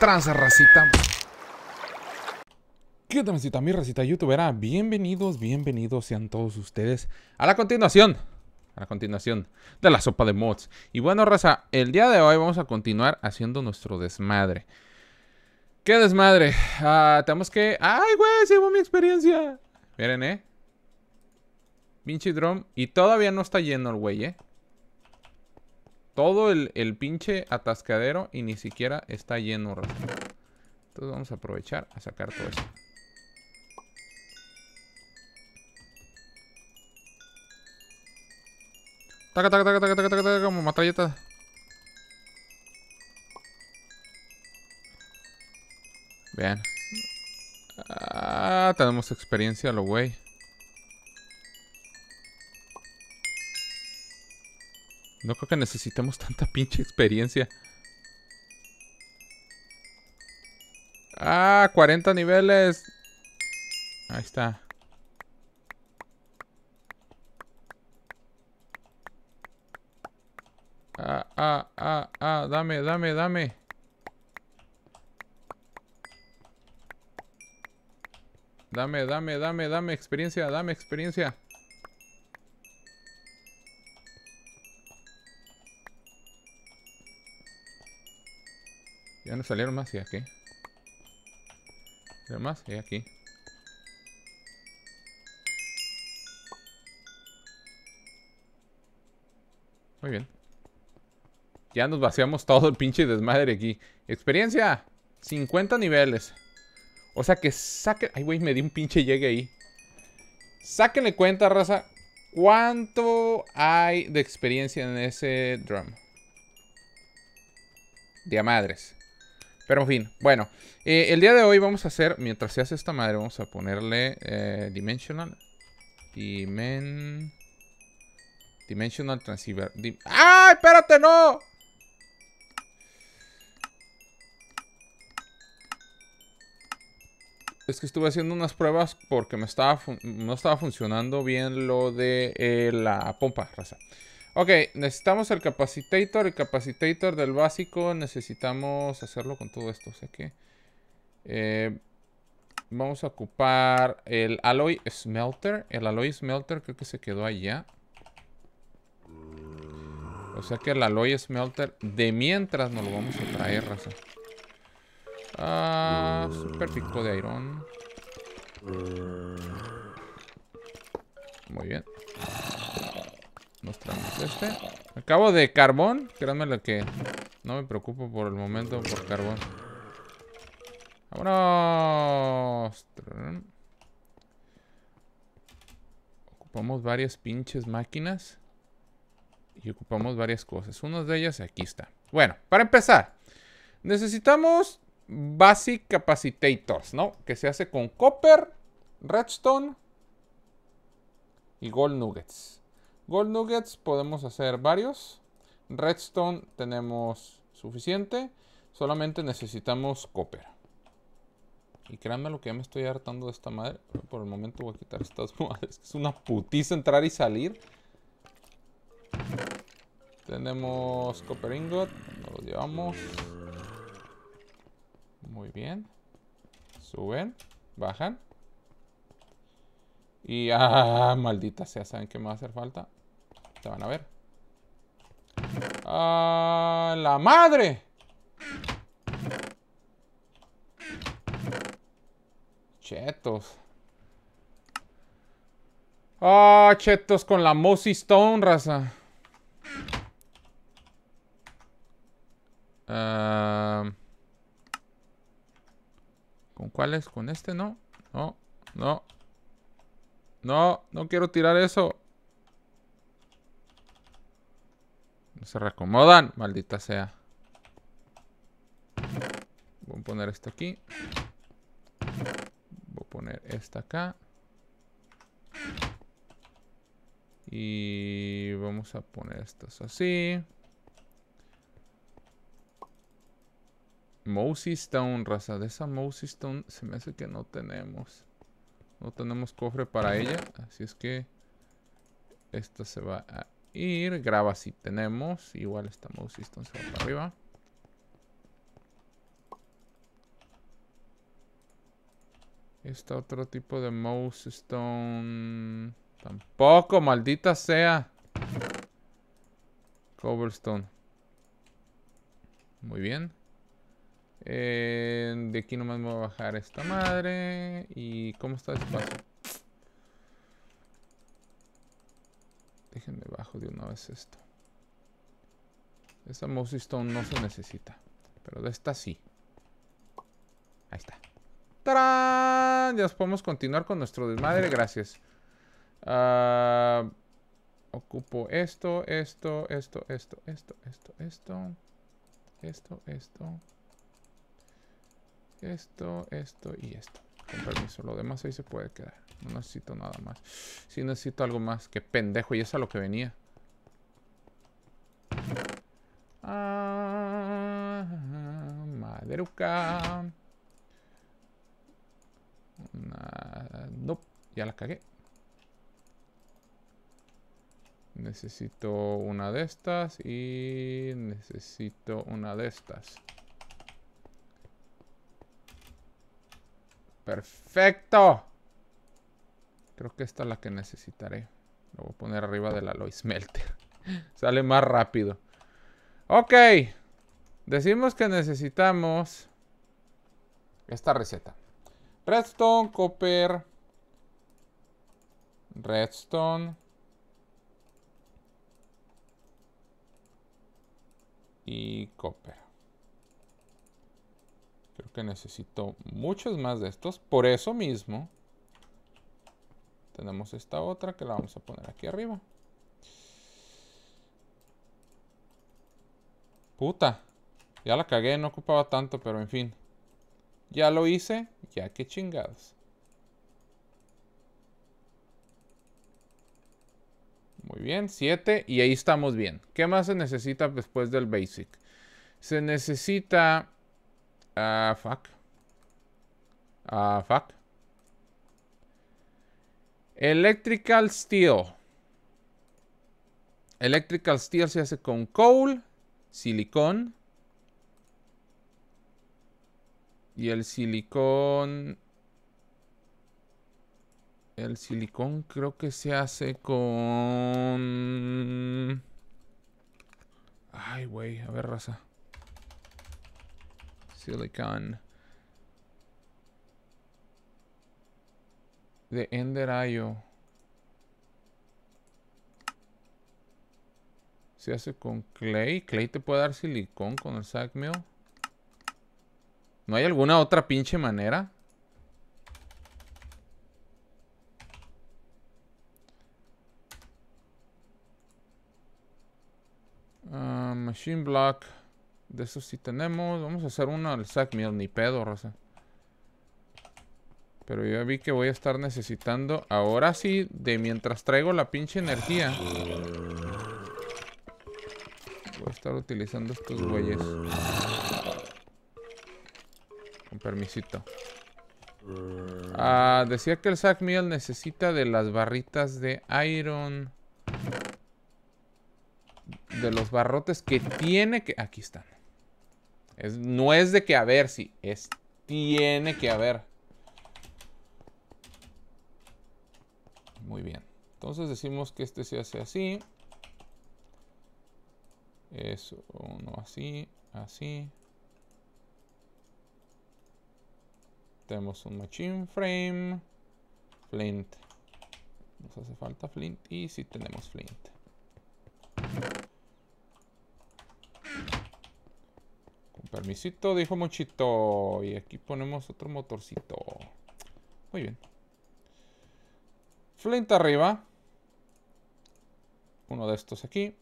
tranza, racita? ¿Qué tal, racita? Mi racita youtubera. Bienvenidos, bienvenidos sean todos ustedes a la continuación. A la continuación de la sopa de mods. Y bueno, raza, el día de hoy vamos a continuar haciendo nuestro desmadre. ¿Qué desmadre? Ah, tenemos que... ¡Ay, güey! Se mi experiencia. Miren, ¿eh? Vinci Drum. Y todavía no está lleno el güey, ¿eh? todo el, pinche atascadero y ni siquiera está lleno, Entonces vamos a aprovechar a sacar todo eso. Taca, taca, taca, taca, taca, como Bien. Ah, tenemos experiencia, lo güey. No creo que necesitemos tanta pinche experiencia. Ah, 40 niveles. Ahí está. Ah, ah, ah, ah, dame, dame, dame. Dame, dame, dame, dame experiencia, dame experiencia. Ya no salieron más y aquí. Salieron más y aquí. Muy bien. Ya nos vaciamos todo el pinche desmadre aquí. Experiencia. 50 niveles. O sea que saque, Ay, güey, me di un pinche llegue ahí. Sáquenle cuenta, raza. ¿Cuánto hay de experiencia en ese drum? De a madres. Pero en fin, bueno. Eh, el día de hoy vamos a hacer, mientras se hace esta madre, vamos a ponerle eh, Dimensional. Dimen... Dimensional Transceiver. ¡Ah! ¡Espérate, no! es que estuve haciendo unas pruebas porque me estaba no estaba funcionando bien lo de eh, la pompa, raza. Ok, necesitamos el capacitator. El capacitator del básico necesitamos hacerlo con todo esto. O sea que... Eh, vamos a ocupar el alloy smelter. El alloy smelter creo que se quedó allá. O sea que el alloy smelter de mientras nos lo vamos a traer, raza. Ah, super pico de iron. Muy bien. Mostramos este. Acabo de carbón. Créanme lo que no me preocupo por el momento por carbón. Vámonos. Ocupamos varias pinches máquinas. Y ocupamos varias cosas. Una de ellas aquí está. Bueno, para empezar. Necesitamos Basic Capacitators, ¿no? Que se hace con Copper, Redstone y Gold Nuggets. Gold Nuggets podemos hacer varios. Redstone tenemos suficiente. Solamente necesitamos copper. Y créanme lo que ya me estoy hartando de esta madre. Por el momento voy a quitar estas madres. Es una putiza entrar y salir. Tenemos copper ingot. Nos lo llevamos. Muy bien. Suben. Bajan. Y ah, maldita sea, ¿saben qué me va a hacer falta? Te van a ver. ¡Ah, la madre! Chetos. Ah, chetos con la Mossy Stone, raza. ¿Con cuáles? ¿Con este? No. No, no. No, no quiero tirar eso. No se reacomodan. Maldita sea. Voy a poner esto aquí. Voy a poner esta acá. Y vamos a poner estas así. Mosey Stone, raza. De esa Mousy Stone se me hace que no tenemos. No tenemos cofre para ella. Así es que esta se va a ir. Graba si tenemos. Igual estamos va para arriba. está otro tipo de mouse stone. Tampoco, maldita sea. Cobblestone. Muy bien. Eh, de aquí nomás me voy a bajar esta madre. ¿Y cómo está el Déjenme bajo de una vez esto. Esa Mossy Stone no se necesita. Pero de esta sí. Ahí está. ¡Tarán! Ya podemos continuar con nuestro desmadre. Gracias. ocupo esto, esto, esto, esto, esto, esto, esto. Esto, esto. Esto, esto y esto. Con permiso. Lo demás ahí se puede quedar. No necesito nada más. Sí necesito algo más. Qué pendejo. Y eso es lo que venía. Ah, no, ya la cagué. Necesito una de estas y necesito una de estas. Perfecto. Creo que esta es la que necesitaré. Lo voy a poner arriba de la Lois Sale más rápido. Ok. Decimos que necesitamos esta receta. Redstone, copper. Redstone. Y copper. Creo que necesito muchos más de estos. Por eso mismo tenemos esta otra que la vamos a poner aquí arriba. Puta. Ya la cagué, no ocupaba tanto, pero en fin. Ya lo hice, ya que chingados. Muy bien, 7 y ahí estamos bien. ¿Qué más se necesita después del basic? Se necesita... Ah, fuck. Ah, fuck. Electrical Steel. Electrical Steel se hace con coal, silicón. Y el silicón... El silicón creo que se hace con... Ay, güey, a ver, raza. Silicon. de I.O. se hace con clay. Clay te puede dar silicón con el sack ¿No hay alguna otra pinche manera? Ah, machine block. De eso sí tenemos. Vamos a hacer uno al sack Ni pedo, Rosa. Pero yo vi que voy a estar necesitando ahora sí de mientras traigo la pinche energía. Voy a estar utilizando estos güeyes. Con permisito. Ah, decía que el Zack meal necesita de las barritas de iron. De los barrotes que tiene que... Aquí están. no es de que haber, sí. Es tiene que haber. Muy bien. Entonces decimos que este se hace así. Es uno así, así. Tenemos un machine frame. Flint. Nos hace falta flint y si sí tenemos flint. Con permisito, dijo Mochito. Y aquí ponemos otro motorcito. Muy bien. Flint arriba. Uno de estos aquí.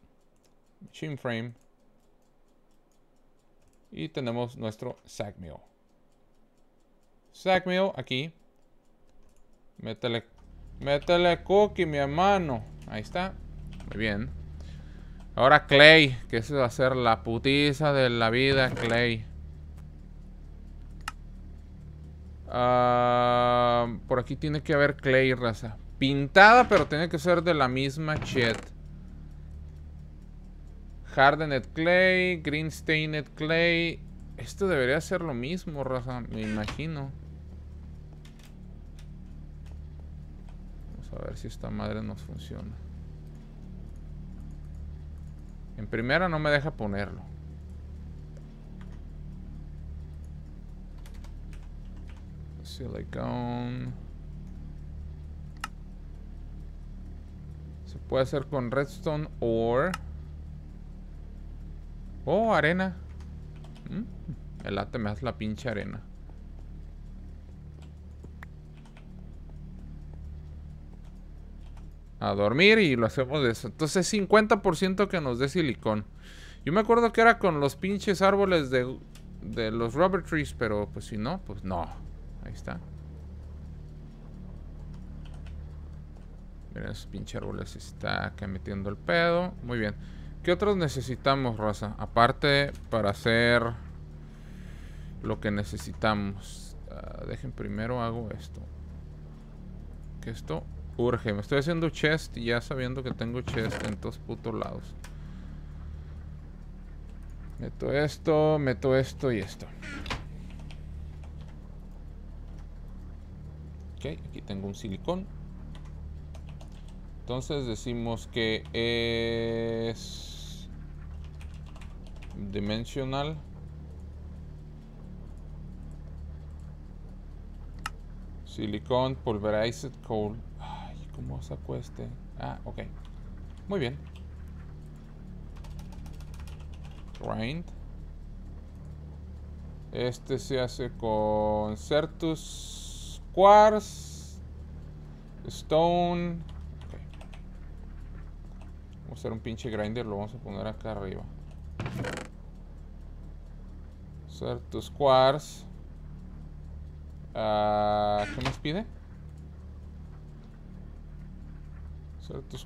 Machine Frame. Y tenemos nuestro Sackmill. Sackmill aquí. Métele, métele cookie, mi hermano. Ahí está. Muy bien. Ahora Clay, que se va a ser la putiza de la vida, Clay. Ah, por aquí tiene que haber Clay, raza. Pintada, pero tiene que ser de la misma chet. Hardened clay, green stained clay. Esto debería ser lo mismo, raza, me imagino. Vamos a ver si esta madre nos funciona. En primera no me deja ponerlo. Silicone. Se puede hacer con redstone o Oh, arena. El mm, ate me hace la pinche arena. a dormir y lo hacemos de eso. Entonces 50% que nos dé silicón. Yo me acuerdo que era con los pinches árboles de, de los rubber trees, pero pues si no, pues no. Ahí está. Miren, ese pinche árbol está acá metiendo el pedo. Muy bien. ¿Qué otros necesitamos, raza? Aparte, para hacer lo que necesitamos. Ah, dejen primero hago esto. Que esto urge. Me estoy haciendo chest y ya sabiendo que tengo chest en todos putos lados. Meto esto, meto esto y esto. Ok, aquí tengo un silicón. Entonces decimos que es dimensional. Silicon pulverized coal. Ay, ¿cómo saco este? Ah, ok. Muy bien. Grind. Este se hace con Certus Quartz. Stone hacer un pinche grinder, lo vamos a poner acá arriba. Usar tus quartz. Ah, ¿Qué más pide? Usar tus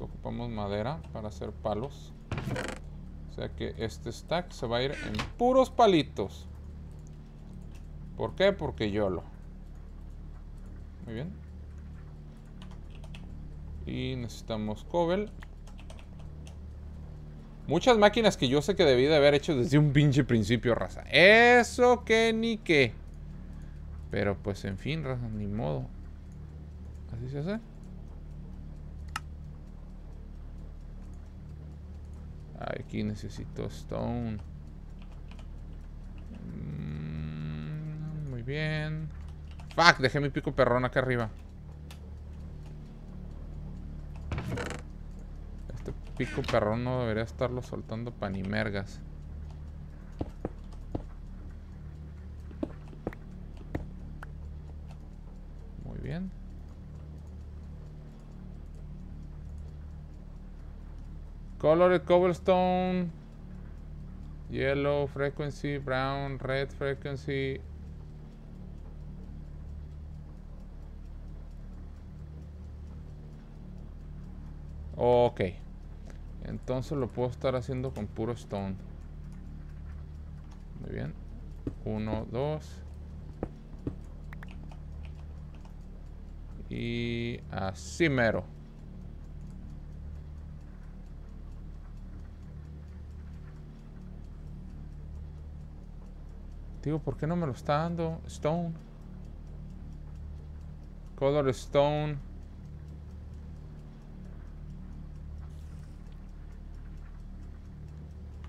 Ocupamos madera para hacer palos. O sea que este stack se va a ir en puros palitos. ¿Por qué? Porque yo lo. Muy bien. Y necesitamos cobel. Muchas máquinas que yo sé que debí de haber hecho desde un pinche principio, raza. Eso que ni qué. Pero pues en fin, raza, ni modo. Así se hace. Aquí necesito stone. Mm, muy bien. Fuck, dejé mi pico perrón acá arriba. pico perrón no debería estarlo soltando mergas Muy bien. Colored cobblestone. Yellow frequency, brown, red frequency, Okay entonces lo puedo estar haciendo con puro stone muy bien Uno, dos. y así mero Digo, ¿por qué no me lo está dando? Stone. Color Stone.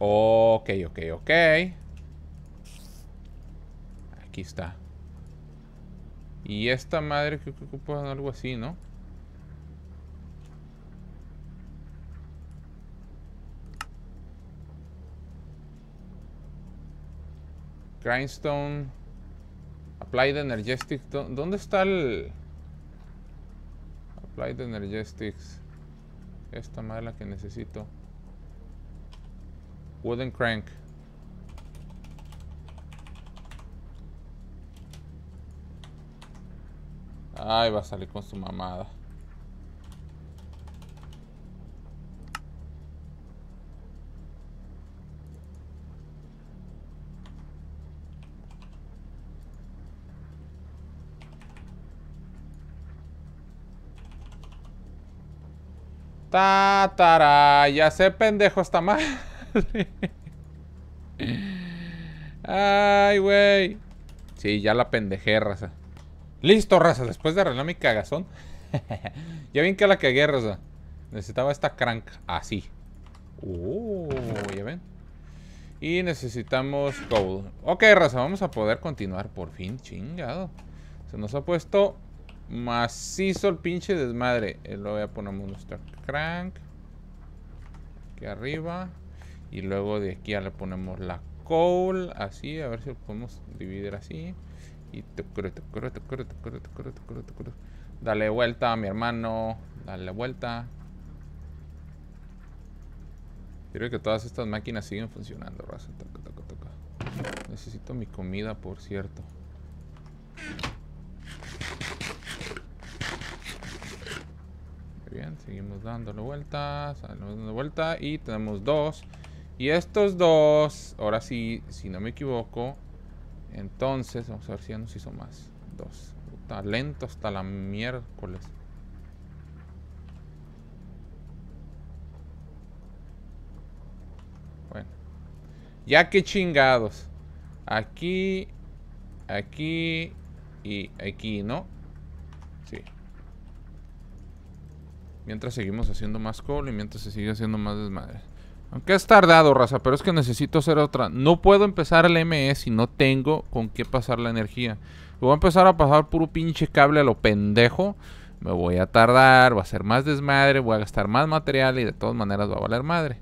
Ok, ok, ok. Aquí está. Y esta madre que ocupa algo así, ¿no? Grindstone. Applied Energetics. ¿Dónde está el...? Applied Energetics. Esta madre la que necesito. Wooden crank. Ay, va a salir con su mamada. Tatara, ya sé pendejo esta madre. Ay, güey. Sí, ya la pendejé, raza. Listo, raza. Después de arreglar mi cagazón. ya ven que la cagué, raza. Necesitaba esta crank. Así. Uh, ya ven. Y necesitamos gold. Ok, raza, vamos a poder continuar por fin. Chingado. Se nos ha puesto macizo el pinche desmadre. Eh, Lo voy a poner nuestro crank. Aquí arriba y luego de aquí ya le ponemos la coal así a ver si lo podemos dividir así y dale vuelta a mi hermano dale vuelta creo que todas estas máquinas siguen funcionando raza necesito mi comida por cierto Muy bien seguimos dándole vueltas dándole vuelta y tenemos dos y estos dos, ahora sí, si no me equivoco, entonces, vamos a ver si ya nos hizo más. Dos. Está lento hasta la miércoles. Bueno. Ya que chingados. Aquí, aquí y aquí, ¿no? Sí. Mientras seguimos haciendo más cola y mientras se sigue haciendo más desmadre. Aunque es tardado, raza, pero es que necesito hacer otra. No puedo empezar el ME si no tengo con qué pasar la energía. voy a empezar a pasar puro pinche cable a lo pendejo. Me voy a tardar, va a ser más desmadre, voy a gastar más material y de todas maneras va a valer madre.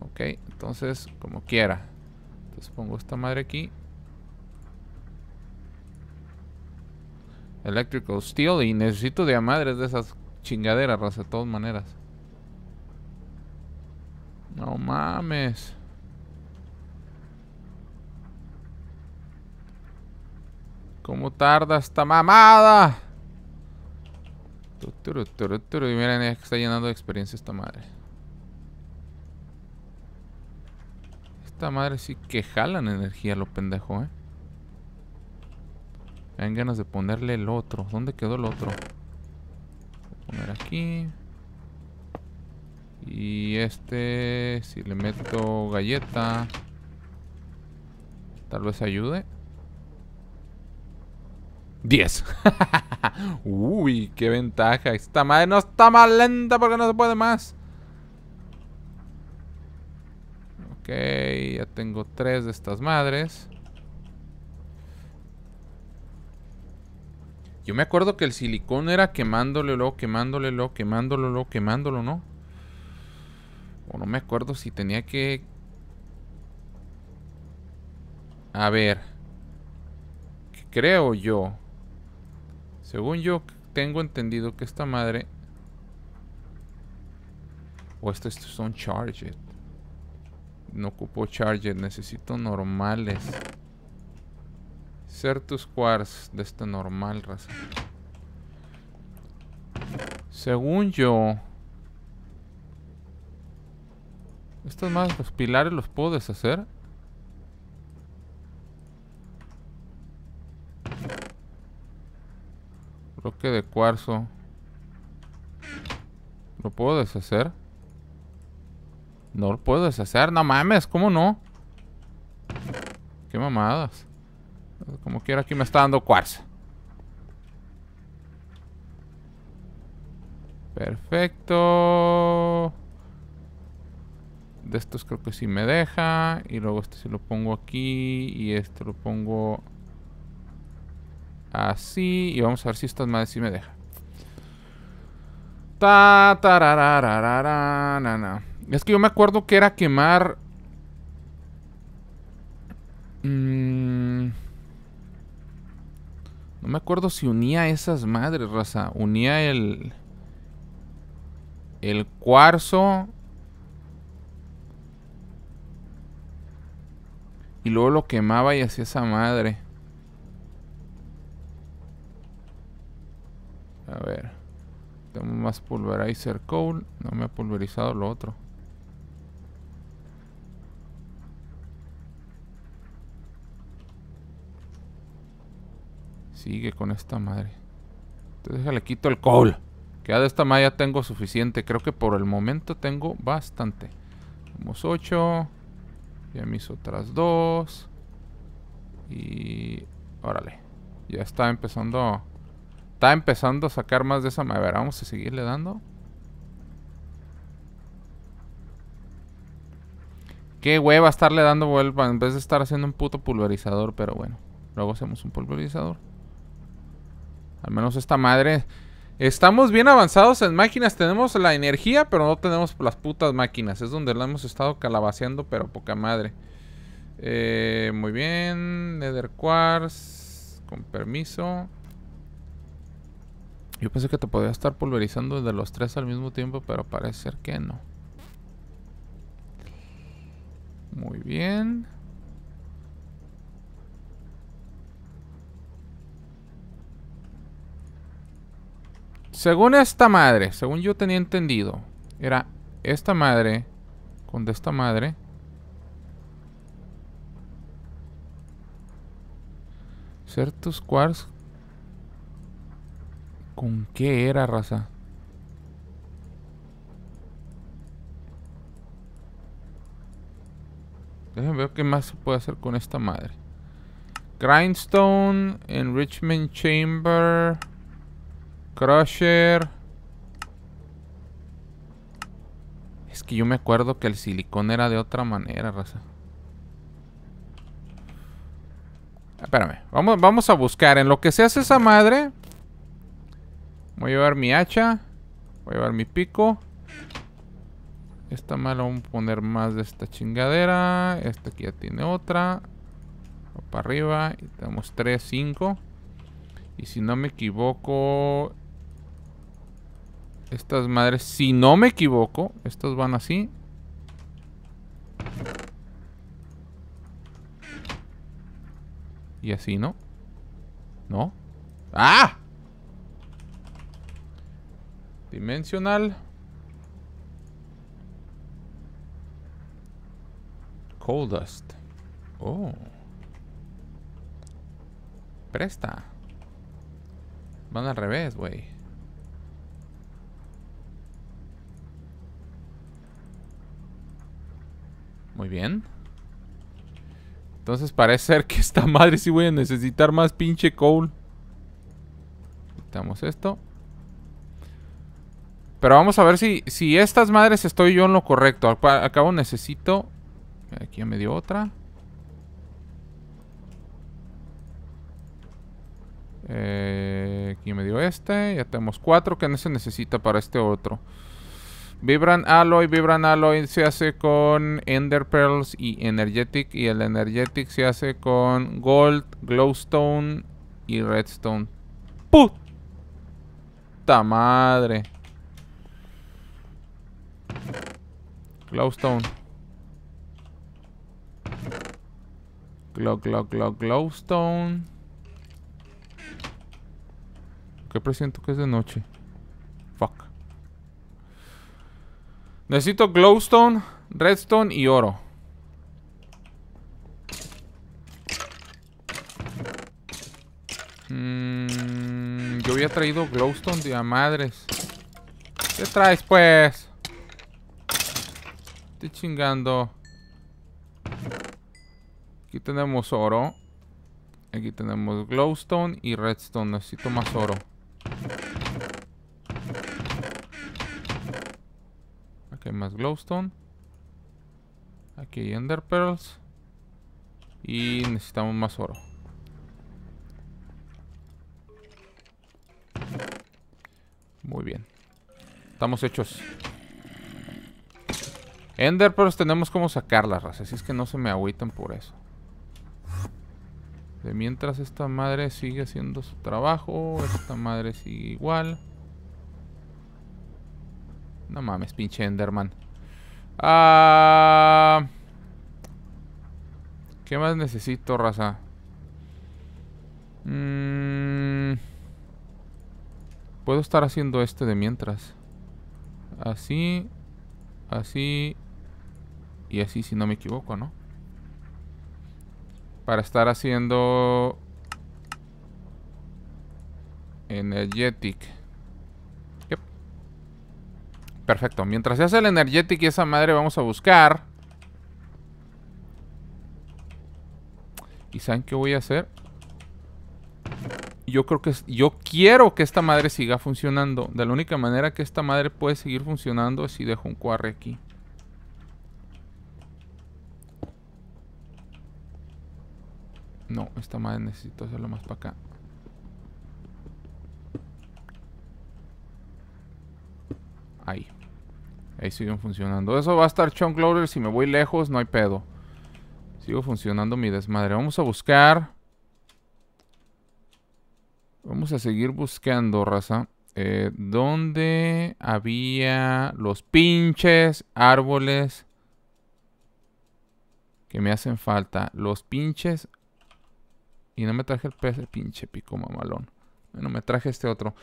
Ok, entonces, como quiera. Entonces pongo esta madre aquí. Electrical Steel y necesito de madres de esas chingaderas, raza, de todas maneras. No mames. ¿Cómo tarda esta mamada? Y miren, que está llenando de experiencia esta madre. Esta madre sí que jalan energía lo pendejo, eh. Me dan ganas de ponerle el otro. ¿Dónde quedó el otro? Voy a poner aquí. Y este, si le meto galleta, tal vez ayude. 10. Uy, qué ventaja. Esta madre no está más lenta porque no se puede más. Ok, ya tengo tres de estas madres. Yo me acuerdo que el silicón era quemándole, lo, quemándole, lo, quemándolo, lo, quemándolo, ¿no? O no me acuerdo si tenía que... A ver. Creo yo. Según yo tengo entendido que esta madre... O este, estos son charged. No ocupo charged, necesito normales. tus quartz de esta normal raza. Según yo, Estos más, los pilares los puedo deshacer. Bloque de cuarzo. ¿Lo puedo deshacer? No lo puedo deshacer, no mames, ¿cómo no? Qué mamadas. Como quiera aquí me está dando cuarzo. Perfecto de estos creo que sí me deja. Y luego este sí lo pongo aquí. Y este lo pongo así. Y vamos a ver si estas madres sí me deja. Ta, na, Es que yo me acuerdo que era quemar... Mm, no me acuerdo si unía esas madres, raza. Unía el... El cuarzo Y luego lo quemaba y hacía esa madre. A ver. Tengo más pulverizer coal. No me ha pulverizado lo otro. Sigue con esta madre. Entonces déjale quito el coal. Queda de esta malla tengo suficiente. Creo que por el momento tengo bastante. Tenemos 8. Ya me otras dos. Y... Órale. Ya está empezando... Está empezando a sacar más de esa... A vamos a seguirle dando. Qué hueva estarle dando vuelta en vez de estar haciendo un puto pulverizador, pero bueno. Luego hacemos un pulverizador. Al menos esta madre Estamos bien avanzados en máquinas, tenemos la energía, pero no tenemos las putas máquinas. Es donde la hemos estado calabaceando, pero poca madre. Eh, muy bien, Nether Quartz, con permiso. Yo pensé que te podía estar pulverizando desde los tres al mismo tiempo, pero parece ser que no. Muy bien. Según esta madre, según yo tenía entendido, era esta madre con esta madre. Certus Quartz. ¿Con qué era, raza? Déjenme ver qué más se puede hacer con esta madre. Grindstone, Enrichment Chamber. Crusher. Es que yo me acuerdo que el silicón era de otra manera, raza. Espérame. Vamos, vamos a buscar. En lo que se hace esa madre. Voy a llevar mi hacha. Voy a llevar mi pico. Esta mala vamos a poner más de esta chingadera. Esta aquí ya tiene otra. Para arriba. Y tenemos 3, 5. Y si no me equivoco, estas madres, si no me equivoco, estas van así. Y así, ¿no? ¿No? ¡Ah! Dimensional. Coal dust. Oh. Presta. Van al revés, güey. Muy bien. Entonces parece ser que esta madre sí voy a necesitar más pinche coal. Quitamos esto. Pero vamos a ver si, si estas madres estoy yo en lo correcto. Acabo necesito... Aquí me dio otra. Eh, aquí me dio este. Ya tenemos cuatro. que no se necesita para este otro? Vibran Alloy, Vibran Alloy se hace con Ender Pearls y Energetic. Y el Energetic se hace con Gold, Glowstone y Redstone. ¡Puta madre! Glowstone. Glow, glow, glow, glowstone. ¿Qué presiento que es de noche? Fuck. Necesito glowstone, redstone y oro. Mm, yo había traído glowstone de a madres. ¿Qué traes, pues? Estoy chingando. Aquí tenemos oro. Aquí tenemos glowstone y redstone. Necesito más oro. glowstone. Aquí hay ender pearls. Y necesitamos más oro. Muy bien. Estamos hechos. Ender pearls tenemos como sacarlas, raza. Así es que no se me agüitan por eso. mientras esta madre sigue haciendo su trabajo. Esta madre sigue igual. No mames, pinche Enderman. Ah, ¿Qué más necesito, raza? Mm, puedo estar haciendo este de mientras. Así, así y así, si no me equivoco, ¿no? Para estar haciendo energetic perfecto. Mientras se hace el Energetic y esa madre vamos a buscar. ¿Y saben qué voy a hacer? Yo creo que... Yo quiero que esta madre siga funcionando. De la única manera que esta madre puede seguir funcionando es si dejo un cuarre aquí. No, esta madre necesito hacerlo más para acá. Ahí siguen funcionando. Eso va a estar chunk Si me voy lejos, no hay pedo. Sigo funcionando mi desmadre. Vamos a buscar. Vamos a seguir buscando, raza. Eh, ¿Dónde había los pinches árboles que me hacen falta? Los pinches... Y no me traje el pez, el pinche pico mamalón. No me traje este otro.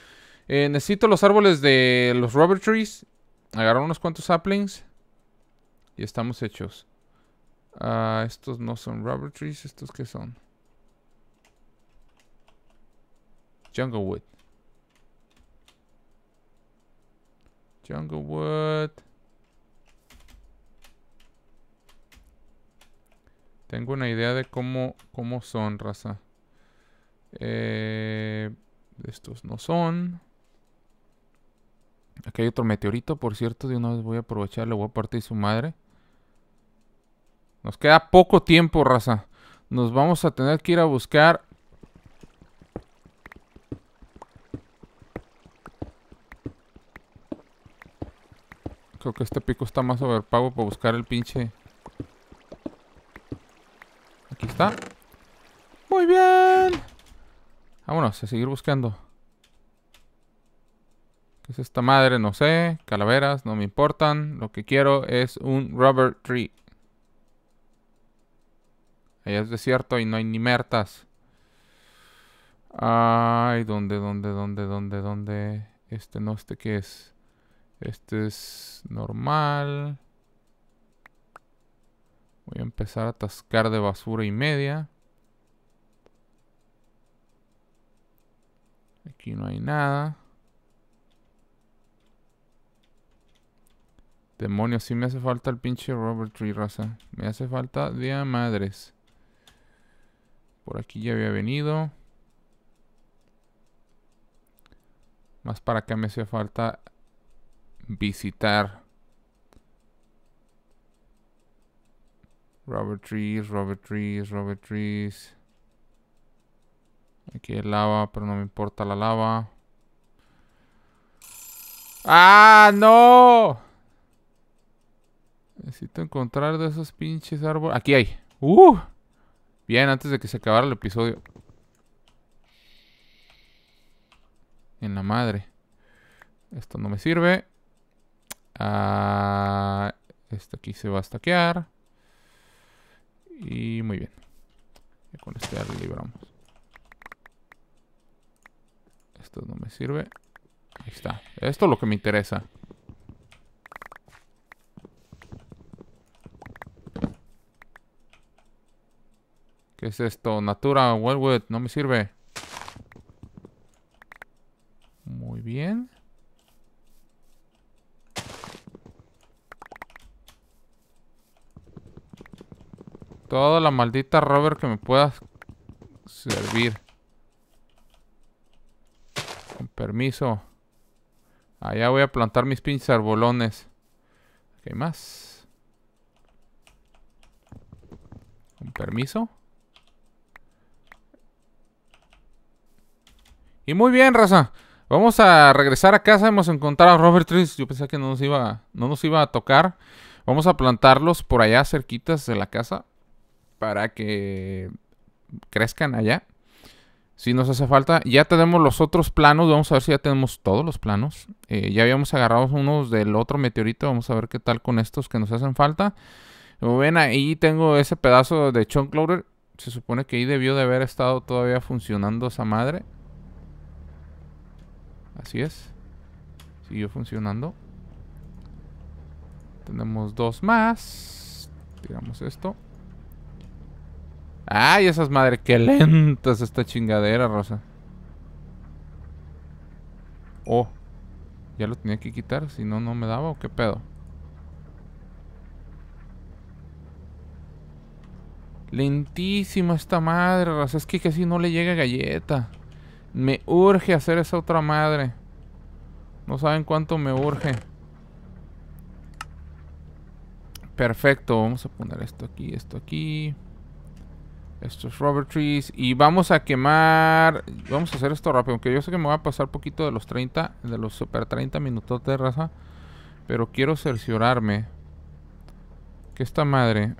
Eh, necesito los árboles de los rubber trees Agarrar unos cuantos saplings. Y estamos hechos. Ah, estos no son rubber trees. ¿Estos que son? Jungle wood. Jungle wood. Tengo una idea de cómo, cómo son, raza. Eh, estos no son. Aquí hay otro meteorito, por cierto. De una vez voy a aprovechar, le voy a partir su madre. Nos queda poco tiempo, raza. Nos vamos a tener que ir a buscar... Creo que este pico está más overpago para buscar el pinche... Aquí está. Muy bien. Vámonos a seguir buscando. ¿Qué es esta madre? No sé. Calaveras, no me importan. Lo que quiero es un rubber tree. Allá es desierto y no hay ni mertas. Ay, ¿dónde, dónde, dónde, dónde, dónde? Este no, este qué es. Este es normal. Voy a empezar a atascar de basura y media. Aquí no hay nada. Demonios, sí me hace falta el pinche Robert Tree, raza. Me hace falta de madres. Por aquí ya había venido. Más para que me hace falta visitar. Robert Trees, Robert Trees, Robert Trees. Aquí hay lava, pero no me importa la lava. ¡Ah, no! Necesito encontrar de esos pinches árboles. Aquí hay. ¡Uh! Bien, antes de que se acabara el episodio. En la madre. Esto no me sirve. Ah, esto aquí se va a stackear. Y muy bien. con este ya libramos. Esto no me sirve. Ahí está. Esto es lo que me interesa. ¿Qué es esto? Natura, Wellwood, no me sirve. Muy bien. Toda la maldita rover que me puedas servir. Con permiso. Allá voy a plantar mis pinches arbolones. ¿Qué más? Con permiso. Y muy bien, raza. Vamos a regresar a casa. Hemos encontrado a Robert Trees. Yo pensé que no nos iba, no nos iba a tocar. Vamos a plantarlos por allá cerquitas de la casa. Para que crezcan allá. Si nos hace falta. Ya tenemos los otros planos. Vamos a ver si ya tenemos todos los planos. Eh, ya habíamos agarrado unos del otro meteorito. Vamos a ver qué tal con estos que nos hacen falta. Como ven, ahí tengo ese pedazo de Chunk Se supone que ahí debió de haber estado todavía funcionando esa madre. Así es. Siguió funcionando. Tenemos dos más. Tiramos esto. ¡Ay, esas madres ¡Qué lentas esta chingadera, Rosa! Oh. Ya lo tenía que quitar, si no, no me daba o qué pedo. Lentísima esta madre, Rosa. Es que casi no le llega galleta. Me urge hacer esa otra madre. No saben cuánto me urge. Perfecto, vamos a poner esto aquí, esto aquí. Estos rubber trees. Y vamos a quemar... Vamos a hacer esto rápido, aunque yo sé que me va a pasar poquito de los 30, de los super 30 minutos de raza. Pero quiero cerciorarme que esta madre,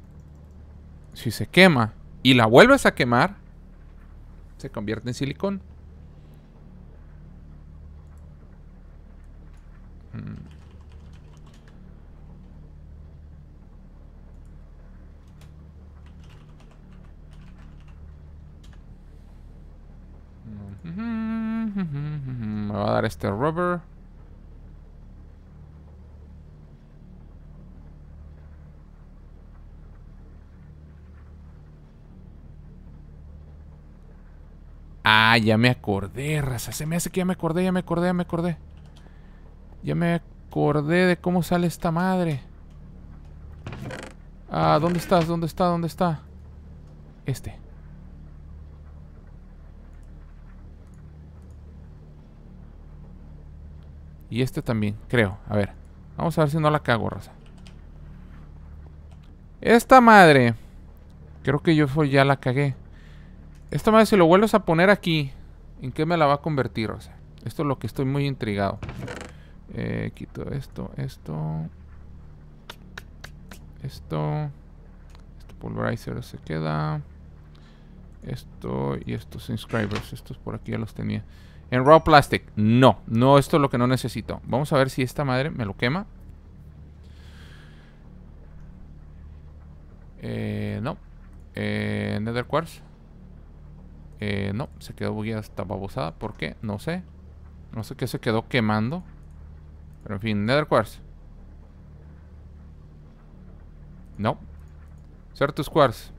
si se quema y la vuelves a quemar, se convierte en silicón. Mm. Me va a dar este rubber. Ah, ya me acordé, raza. Se me hace que ya me acordé, ya me acordé, ya me acordé. Ya me acordé de cómo sale esta madre. Ah, ¿dónde estás? ¿Dónde está? ¿Dónde está? Este. Y este también, creo. A ver. Vamos a ver si no la cago, Rosa Esta madre. Creo que yo ya la cagué. Esta madre, si lo vuelves a poner aquí, ¿en qué me la va a convertir? Rosa? esto es lo que estoy muy intrigado. Eh, quito esto, esto. Esto. Este pulverizer se queda. Esto y estos inscribers. Estos por aquí ya los tenía. En raw plastic. No, no, esto es lo que no necesito. Vamos a ver si esta madre me lo quema. Eh, no. Eh, nether quartz. Eh, no, se quedó bugueada hasta babosada. ¿Por qué? No sé. No sé qué se quedó quemando. Pero en fin, Nether Quartz. No. Certus Quartz.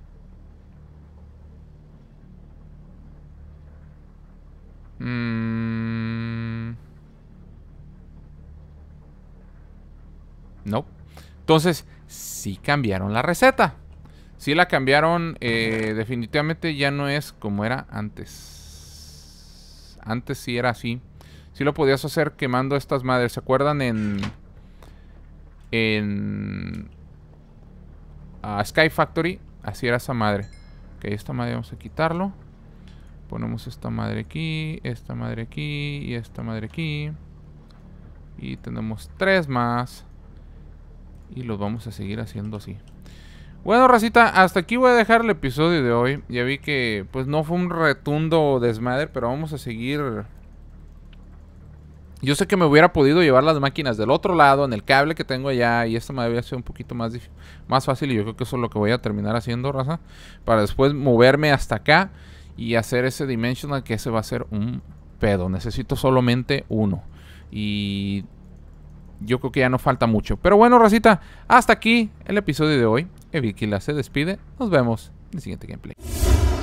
Mm. No. Entonces, sí cambiaron la receta. Sí la cambiaron. Eh, definitivamente ya no es como era antes. Antes sí era así. Si lo podías hacer quemando estas madres. ¿Se acuerdan en... En... Sky Factory? Así era esa madre. Ok, esta madre vamos a quitarlo. Ponemos esta madre aquí, esta madre aquí y esta madre aquí. Y tenemos tres más. Y los vamos a seguir haciendo así. Bueno, racita, hasta aquí voy a dejar el episodio de hoy. Ya vi que pues no fue un retundo desmadre, pero vamos a seguir yo sé que me hubiera podido llevar las máquinas del otro lado, en el cable que tengo allá, y esto me había sido un poquito más, más fácil, y yo creo que eso es lo que voy a terminar haciendo, raza, para después moverme hasta acá y hacer ese dimensional, que ese va a ser un pedo. Necesito solamente uno. Y yo creo que ya no falta mucho. Pero bueno, racita, hasta aquí el episodio de hoy. Evikila se despide. Nos vemos en el siguiente gameplay.